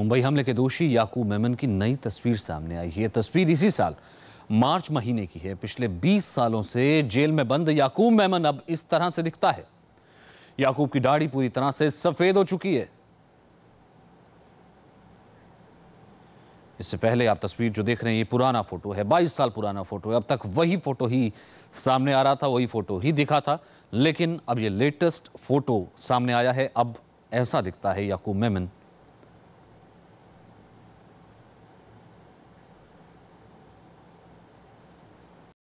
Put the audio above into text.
मुंबई हमले के दोषी याकूब मेमन की नई तस्वीर सामने आई है तस्वीर इसी साल मार्च महीने की है पिछले 20 सालों से जेल में बंद याकूब मेमन अब इस तरह से दिखता है याकूब की दाढ़ी पूरी तरह से सफ़ेद हो चुकी है इससे पहले आप तस्वीर जो देख रहे हैं ये पुराना फोटो है बाईस साल पुराना फोटो है अब तक वही फोटो ही सामने आ रहा था वही फोटो ही दिखा था लेकिन अब ये लेटेस्ट फोटो सामने आया है अब ऐसा दिखता है याकूब मेमन